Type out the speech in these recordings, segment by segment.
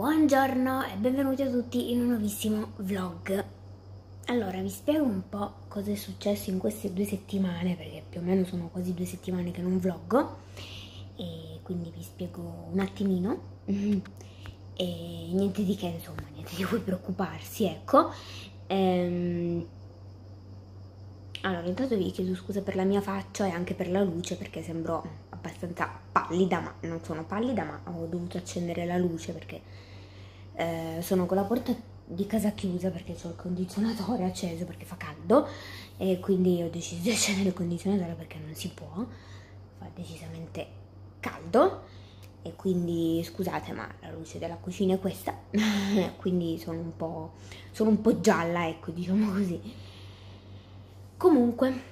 Buongiorno e benvenuti a tutti in un nuovissimo vlog. Allora, vi spiego un po' cosa è successo in queste due settimane, perché più o meno sono quasi due settimane che non vloggo, e quindi vi spiego un attimino. E niente di che, insomma, niente di cui preoccuparsi, ecco. Ehm... Allora, intanto vi chiedo scusa per la mia faccia e anche per la luce, perché sembro abbastanza pallida, ma non sono pallida, ma ho dovuto accendere la luce perché eh, sono con la porta di casa chiusa perché ho il condizionatore acceso perché fa caldo e quindi ho deciso di accendere il condizionatore perché non si può, fa decisamente caldo e quindi scusate ma la luce della cucina è questa, quindi sono un, po', sono un po' gialla ecco diciamo così. Comunque,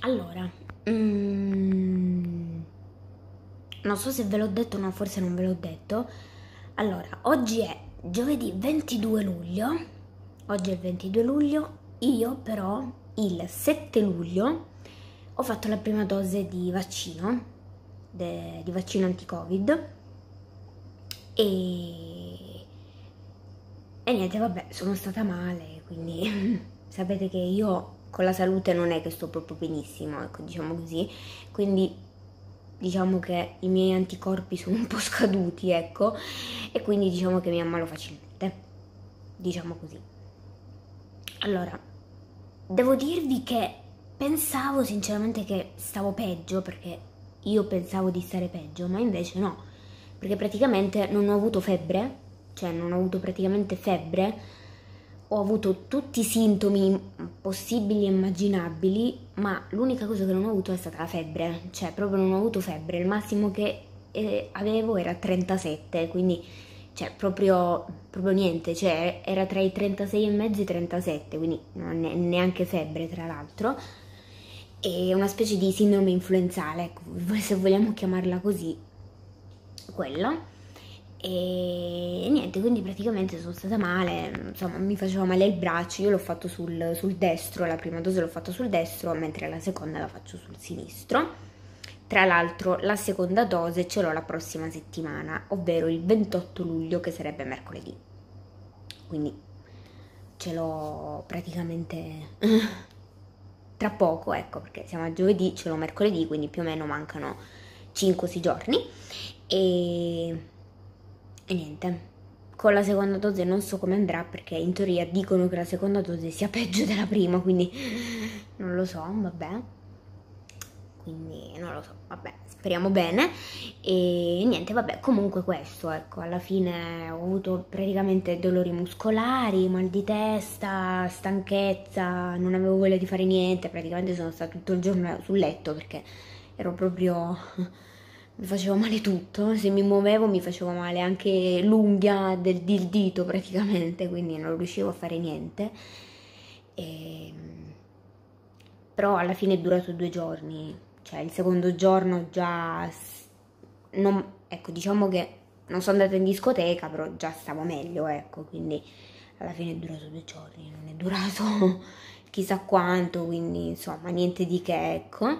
allora, mm, non so se ve l'ho detto, no forse non ve l'ho detto allora, oggi è giovedì 22 luglio, oggi è il 22 luglio, io però il 7 luglio ho fatto la prima dose di vaccino, de, di vaccino anti-covid e, e niente, vabbè, sono stata male, quindi sapete che io con la salute non è che sto proprio benissimo, ecco, diciamo così, quindi diciamo che i miei anticorpi sono un po' scaduti, ecco, e quindi diciamo che mi ammalo facilmente, diciamo così. Allora, devo dirvi che pensavo sinceramente che stavo peggio, perché io pensavo di stare peggio, ma invece no, perché praticamente non ho avuto febbre, cioè non ho avuto praticamente febbre, ho avuto tutti i sintomi possibili e immaginabili, ma l'unica cosa che non ho avuto è stata la febbre, cioè proprio non ho avuto febbre, il massimo che eh, avevo era 37, quindi cioè proprio, proprio niente, cioè era tra i 36 e mezzo e i 37, quindi non è neanche febbre tra l'altro, e una specie di sindrome influenzale, ecco, se vogliamo chiamarla così, quella e niente, quindi praticamente sono stata male, insomma mi faceva male il braccio, io l'ho fatto sul, sul, destro, la prima dose l'ho fatto sul destro, mentre la seconda la faccio sul sinistro. Tra l'altro la seconda dose ce l'ho la prossima settimana, ovvero il 28 luglio che sarebbe mercoledì. Quindi ce l'ho praticamente tra poco, ecco, perché siamo a giovedì, ce l'ho mercoledì, quindi più o meno mancano 5-6 giorni. E e niente. Con la seconda dose non so come andrà perché in teoria dicono che la seconda dose sia peggio della prima, quindi non lo so, vabbè. Quindi non lo so, vabbè, speriamo bene. E niente, vabbè, comunque questo, ecco, alla fine ho avuto praticamente dolori muscolari, mal di testa, stanchezza, non avevo voglia di fare niente, praticamente sono stata tutto il giorno sul letto perché ero proprio mi faceva male tutto, eh. se mi muovevo mi faceva male anche l'unghia del, del dito praticamente, quindi non riuscivo a fare niente. E... Ehm, però alla fine è durato due giorni, cioè il secondo giorno già... Non... Ecco, diciamo che non sono andata in discoteca, però già stavo meglio, ecco, quindi alla fine è durato due giorni, non è durato chissà quanto, quindi insomma niente di che, ecco.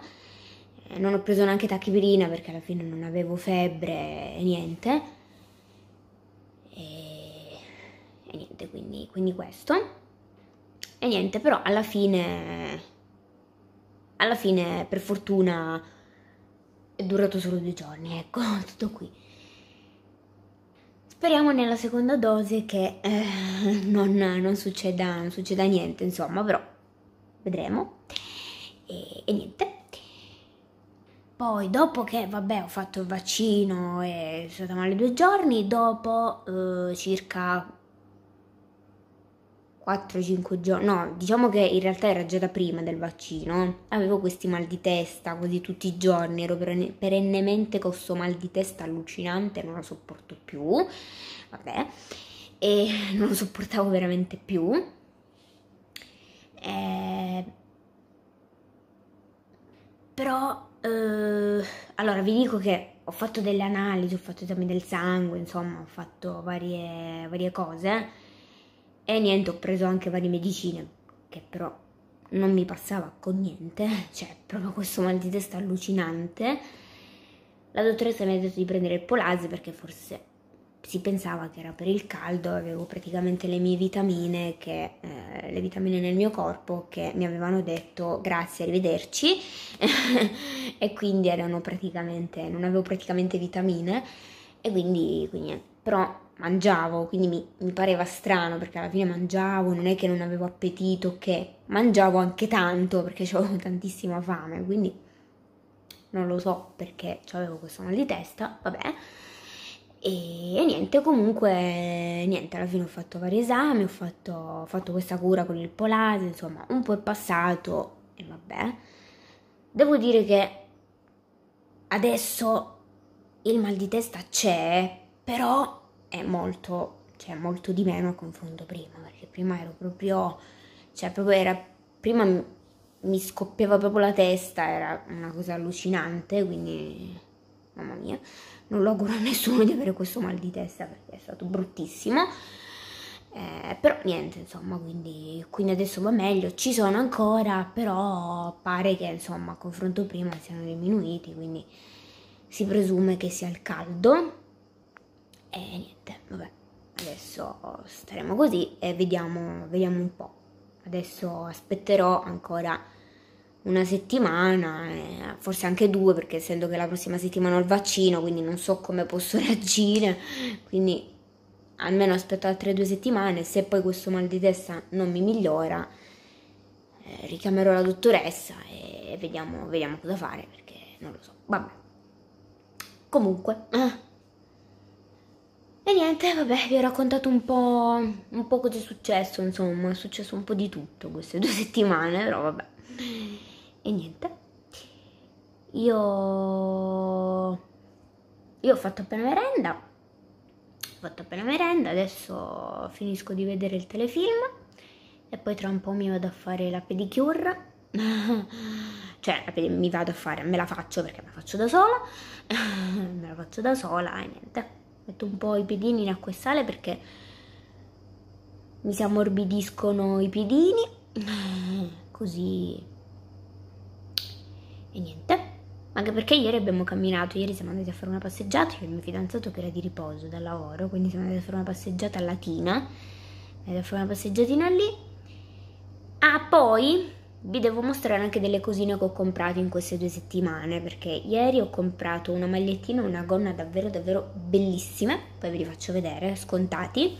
Eh, non ho preso neanche tachipirina perché alla fine non avevo febbre e niente. E, e niente, quindi, quindi questo. E niente, però alla fine... Alla fine, per fortuna, è durato solo due giorni, ecco, tutto qui. Speriamo nella seconda dose che eh, non, non, succeda, non, succeda, niente, insomma, però vedremo. E, e niente. Poi dopo che, vabbè, ho fatto il vaccino e sono stata male due giorni, dopo eh, circa 4-5 giorni, no, diciamo che in realtà era già da prima del vaccino, avevo questi mal di testa quasi tutti i giorni, ero perennemente con questo mal di testa allucinante, non lo sopporto più, vabbè, e non lo sopportavo veramente più. E... Eh, però Uh, allora, vi dico che ho fatto delle analisi, ho fatto esami del sangue, insomma, ho fatto varie, varie cose e niente, ho preso anche varie medicine, che però non mi passava con niente, cioè proprio questo mal di testa allucinante. La dottoressa mi ha detto di prendere il Polasi perché forse si pensava che era per il caldo, avevo praticamente le mie vitamine, che, eh, le vitamine nel mio corpo che mi avevano detto grazie, arrivederci e quindi erano praticamente, non avevo praticamente vitamine e quindi, quindi però mangiavo, quindi mi, mi, pareva strano perché alla fine mangiavo, non è che non avevo appetito, che mangiavo anche tanto perché avevo tantissima fame, quindi non lo so perché avevo questo mal di testa, vabbè. E, e, niente, comunque, niente, alla fine ho fatto vari esami, ho fatto, ho fatto questa cura con il polase, insomma, un po' è passato e vabbè. Devo dire che adesso il mal di testa c'è, però è molto, cioè, molto di meno a confronto prima, perché prima ero proprio, cioè, proprio era, prima mi scoppiava proprio la testa, era una cosa allucinante, quindi mamma mia, non lo auguro a nessuno di avere questo mal di testa perché è stato bruttissimo. Eh, però niente, insomma, quindi, quindi, adesso va meglio. Ci sono ancora, però pare che insomma, a confronto prima siano diminuiti, quindi si presume che sia il caldo. E niente, vabbè, adesso staremo così e vediamo, vediamo un po'. Adesso aspetterò ancora una settimana, eh, forse anche due, perché essendo che la prossima settimana ho il vaccino, quindi non so come posso reagire, quindi almeno aspetto altre due settimane, se poi questo mal di testa non mi migliora, eh, richiamerò la dottoressa e vediamo, vediamo, cosa fare, perché non lo so, vabbè. Comunque... Eh. E niente, vabbè, vi ho raccontato un po', un po' cosa è successo, insomma, è successo un po' di tutto queste due settimane, però vabbè. E niente. Io... Io ho fatto appena merenda. Ho fatto appena merenda, adesso finisco di vedere il telefilm e poi tra un po' mi vado a fare la pedicure. cioè, la ped- mi vado a fare, me la faccio perché me la faccio da sola. me la faccio da sola e niente. Metto un po' i piedini in acqua e sale perché mi si ammorbidiscono i piedini. Così anche perché ieri abbiamo camminato, ieri siamo andati a fare una passeggiata, io e il mio fidanzato che era di riposo dal lavoro, quindi siamo andati a fare una passeggiata a Latina, siamo a fare una passeggiatina lì. Ah, poi vi devo mostrare anche delle cosine che ho comprato in queste due settimane, perché ieri ho comprato una magliettina e una gonna davvero davvero bellissime, poi ve li faccio vedere, scontati,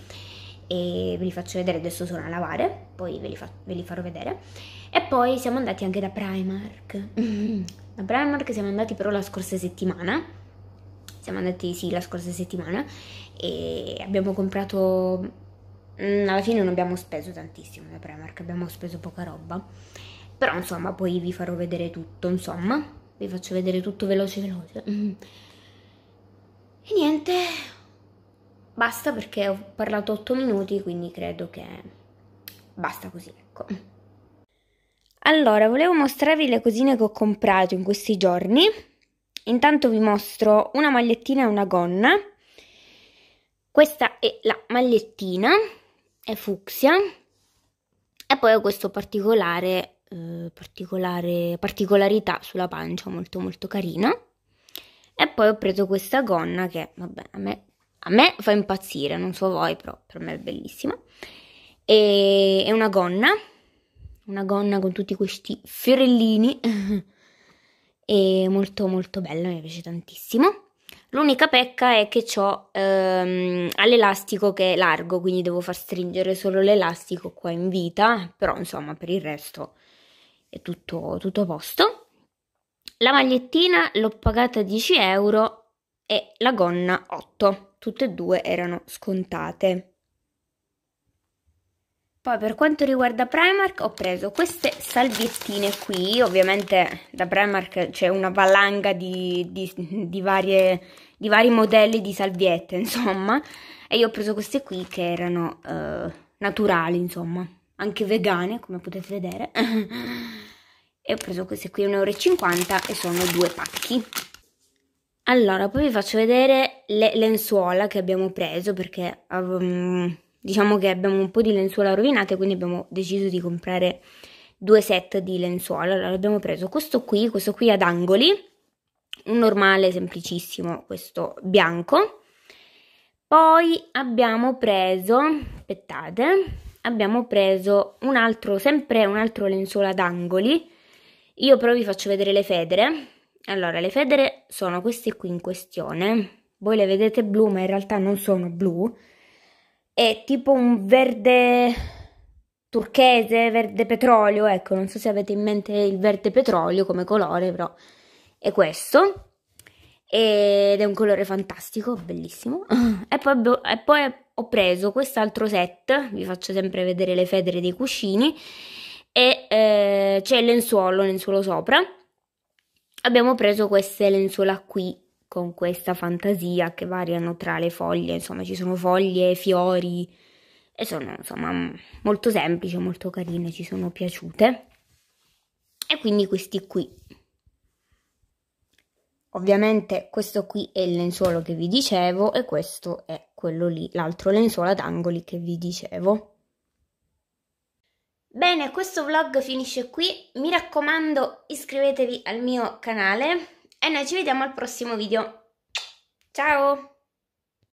e ve li faccio vedere adesso sono a lavare, poi ve li, fa- ve li farò vedere. E poi siamo andati anche da Primark. da Primark, siamo andati però la scorsa settimana, siamo andati sì la scorsa settimana e abbiamo comprato mm, alla fine non abbiamo speso tantissimo da Primark, abbiamo speso poca roba. Però insomma, poi vi farò vedere tutto, insomma, vi faccio vedere tutto veloce veloce. E niente, basta perché ho parlato 8 minuti, quindi credo che basta così, ecco. Allora, volevo mostrarvi le cosine che ho comprato in questi giorni. Intanto vi mostro una magliettina e una gonna. Questa è la magliettina, è fucsia. E poi ho questo particolare, eh, particolare particolarità sulla pancia, molto molto carina. E poi ho preso questa gonna che, vabbè, a me, a me fa impazzire, non so voi, però per me è bellissima. E, è una gonna una gonna con tutti questi fiorellini è molto molto bella, mi piace tantissimo. L'unica pecca è che ho ehm, all'elastico che è largo, quindi devo far stringere solo l'elastico qua in vita, però insomma per il resto è tutto, tutto a posto. La magliettina l'ho pagata 10 euro e la gonna 8, tutte e due erano scontate. Poi per quanto riguarda Primark ho preso queste salviettine qui, ovviamente da Primark c'è una valanga di, di, di, varie, di, vari modelli di salviette insomma, e io ho preso queste qui che erano eh, naturali insomma, anche vegane come potete vedere, e ho preso queste qui 1,50€ e sono due pacchi. Allora, poi vi faccio vedere le lenzuola che abbiamo preso perché... Um, diciamo che abbiamo un po' di lenzuola rovinate, quindi abbiamo deciso di comprare due set di lenzuola. Allora abbiamo preso questo qui, questo qui ad angoli, un normale semplicissimo, questo bianco. Poi abbiamo preso, aspettate, abbiamo preso un altro, sempre un altro lenzuolo ad angoli. Io però vi faccio vedere le federe. Allora, le federe sono queste qui in questione. Voi le vedete blu, ma in realtà non sono blu è tipo un verde turchese, verde petrolio, ecco, non so se avete in mente il verde petrolio come colore, però è questo. Ed è un colore fantastico, bellissimo. e, poi, boh, e poi, ho preso quest'altro set, vi faccio sempre vedere le federe dei cuscini, e eh, c'è il lenzuolo, lenzuolo sopra. Abbiamo preso queste lenzuola qui, con questa fantasia che variano tra le foglie, insomma ci sono foglie, fiori e sono insomma molto semplici, molto carine, ci sono piaciute. E quindi questi qui. Ovviamente questo qui è il lenzuolo che vi dicevo e questo è quello lì, l'altro lenzuolo ad angoli che vi dicevo. Bene, questo vlog finisce qui. Mi raccomando, iscrivetevi al mio canale e noi ci vediamo al prossimo video. Ciao!